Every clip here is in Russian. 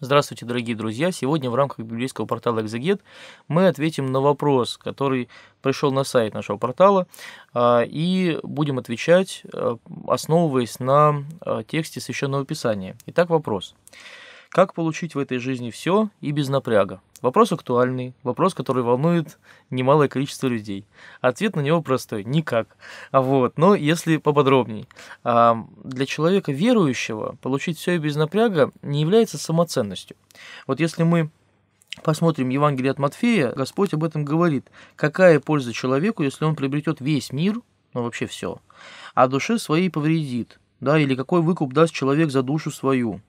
Здравствуйте, дорогие друзья! Сегодня в рамках библейского портала «Экзегет» мы ответим на вопрос, который пришел на сайт нашего портала, а, и будем отвечать, а, основываясь на а, тексте Священного Писания. Итак, вопрос. Вопрос. Как получить в этой жизни все и без напряга? Вопрос актуальный, вопрос, который волнует немалое количество людей. Ответ на него простой – никак. А вот, но если поподробнее, а, для человека верующего получить все и без напряга не является самоценностью. Вот если мы Посмотрим Евангелие от Матфея, Господь об этом говорит. Какая польза человеку, если он приобретет весь мир, ну вообще все, а душе своей повредит, да, или какой выкуп даст человек за душу свою,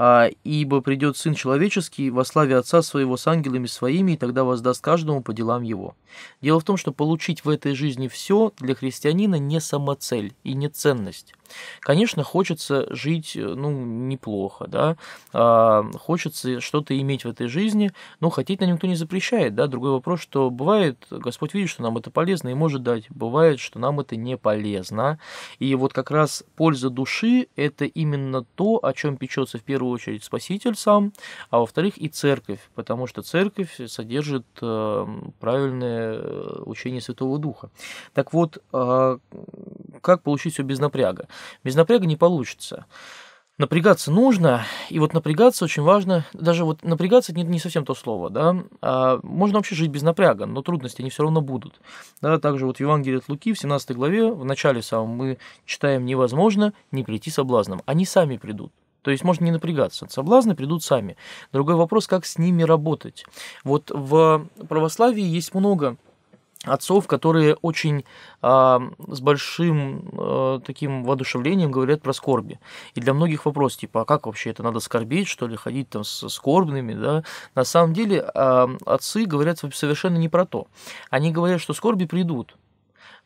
а, ибо придет Сын Человеческий во славе Отца Своего с ангелами своими, и тогда воздаст каждому по делам его». Дело в том, что получить в этой жизни все для христианина не самоцель и не ценность. Конечно, хочется жить, э, ну, неплохо, да, а, хочется что-то иметь в этой жизни, но хотеть на никто не запрещает, да, другой вопрос, что бывает, Господь видит, что нам это полезно и может дать, бывает, что нам это не полезно, и вот как раз польза души – это именно то, о чем печется в первую первую очередь Спаситель сам, а во-вторых и Церковь, потому что Церковь содержит э, правильное э, учение Святого Духа. Так вот, а, как получить все без напряга? Без напряга не получится. Напрягаться нужно, и вот напрягаться очень важно, даже вот напрягаться это не, совсем то слово, да, а, можно вообще жить без напряга, но трудности они все равно будут, да, также вот в Евангелии от Луки в 17 главе, в начале самом мы читаем «невозможно не прийти соблазном», они сами придут, то есть можно не напрягаться. Соблазны придут сами. Другой вопрос, как с ними работать. Вот в православии есть много отцов, которые очень э, с большим э, таким воодушевлением говорят про скорби. И для многих вопрос, типа, а как вообще это надо скорбеть, что ли, ходить там с скорбными, да? На самом деле э, отцы говорят совершенно не про то. Они говорят, что скорби придут,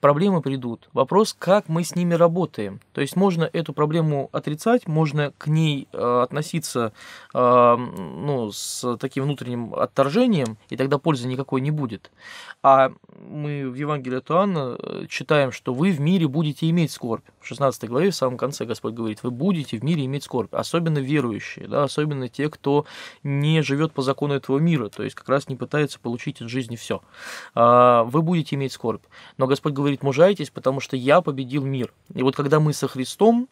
проблемы придут. Вопрос, как мы с ними работаем. То есть можно эту проблему отрицать, можно к ней э, относиться э, ну, с таким внутренним отторжением, и тогда пользы никакой не будет. А мы в Евангелии от Иоанна э, читаем, что вы в мире будете иметь скорбь. В 16 главе, в самом конце Господь говорит, вы будете в мире иметь скорбь, особенно верующие, да, особенно те, кто не живет по закону этого мира, то есть как раз не пытается получить от жизни все. А, вы будете иметь скорбь. Но Господь говорит, говорит, мужайтесь, потому что я победил мир. И вот когда мы со Христом,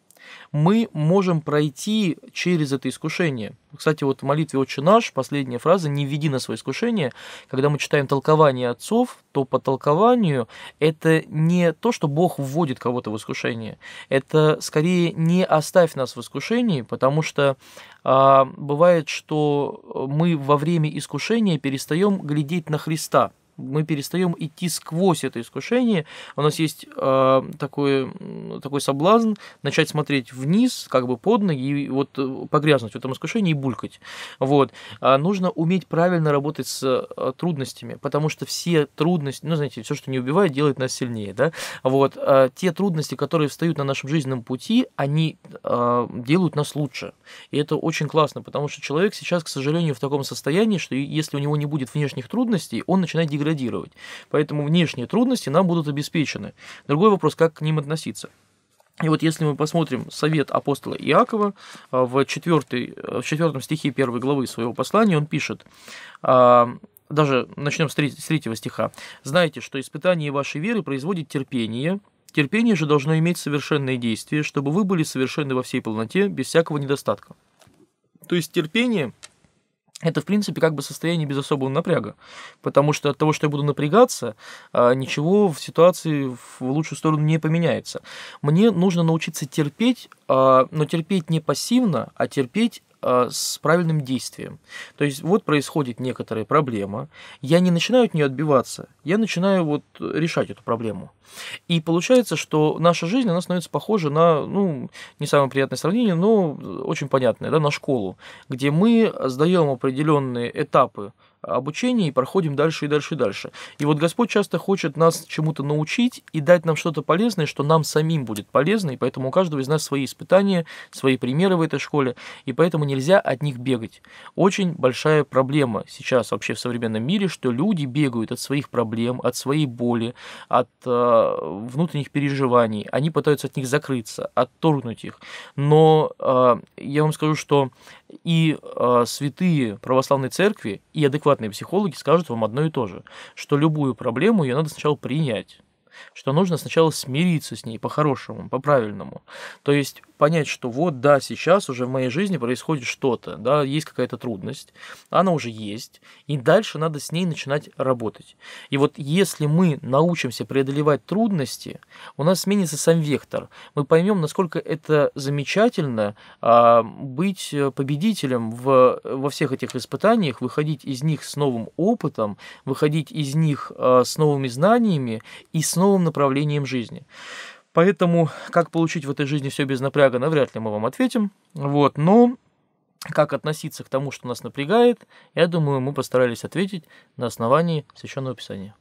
мы можем пройти через это искушение. Кстати, вот в молитве «Отче наш» последняя фраза «Не введи на свое искушение». Когда мы читаем толкование отцов, то по толкованию это не то, что Бог вводит кого-то в искушение. Это скорее «не оставь нас в искушении», потому что а, бывает, что мы во время искушения перестаем глядеть на Христа – мы перестаем идти сквозь это искушение. У нас есть э, такой, такой соблазн начать смотреть вниз, как бы под ноги, и вот э, погрязнуть в этом искушении и булькать. Вот. А нужно уметь правильно работать с э, трудностями, потому что все трудности, ну, знаете, все, что не убивает, делает нас сильнее, да? Вот. А те трудности, которые встают на нашем жизненном пути, они э, делают нас лучше. И это очень классно, потому что человек сейчас, к сожалению, в таком состоянии, что если у него не будет внешних трудностей, он начинает деградировать деградировать. Поэтому внешние трудности нам будут обеспечены. Другой вопрос, как к ним относиться. И вот если мы посмотрим совет апостола Иакова а, в, 4, а, в 4 стихе 1 главы своего послания, он пишет, а, даже начнем с 3, стиха. Знаете, что испытание вашей веры производит терпение, терпение же должно иметь совершенное действие, чтобы вы были совершенны во всей полноте, без всякого недостатка». То есть терпение – это, в принципе, как бы состояние без особого напряга. Потому что от того, что я буду напрягаться, а, ничего в ситуации в лучшую сторону не поменяется. Мне нужно научиться терпеть, а, но терпеть не пассивно, а терпеть Э, с правильным действием. То есть вот происходит некоторая проблема, я не начинаю от нее отбиваться, я начинаю вот решать эту проблему. И получается, что наша жизнь, она становится похожа на, ну, не самое приятное сравнение, но э, очень понятное, да, на школу, где мы сдаем определенные этапы обучении и проходим дальше и дальше и дальше. И вот Господь часто хочет нас чему-то научить и дать нам что-то полезное, что нам самим будет полезно, и поэтому у каждого из нас свои испытания, свои примеры в этой школе, и поэтому нельзя от них бегать. Очень большая проблема сейчас вообще в современном мире, что люди бегают от своих проблем, от своей боли, от э, внутренних переживаний, они пытаются от них закрыться, отторгнуть их. Но э, я вам скажу, что и э, святые православной церкви и адекватные психологи скажут вам одно и то же, что любую проблему ее надо сначала принять, что нужно сначала смириться с ней по-хорошему, по-правильному. То есть понять, что вот, да, сейчас уже в моей жизни происходит что-то, да, есть какая-то трудность, она уже есть, и дальше надо с ней начинать работать. И вот если мы научимся преодолевать трудности, у нас сменится сам вектор. Мы поймем, насколько это замечательно а, быть э, победителем в, во всех этих испытаниях, выходить из них с новым опытом, выходить из них а, с новыми знаниями и с новым направлением жизни. Поэтому, как получить в этой жизни все без напряга, навряд ли мы вам ответим. Вот, но как относиться к тому, что нас напрягает, я думаю, мы постарались ответить на основании Священного Писания.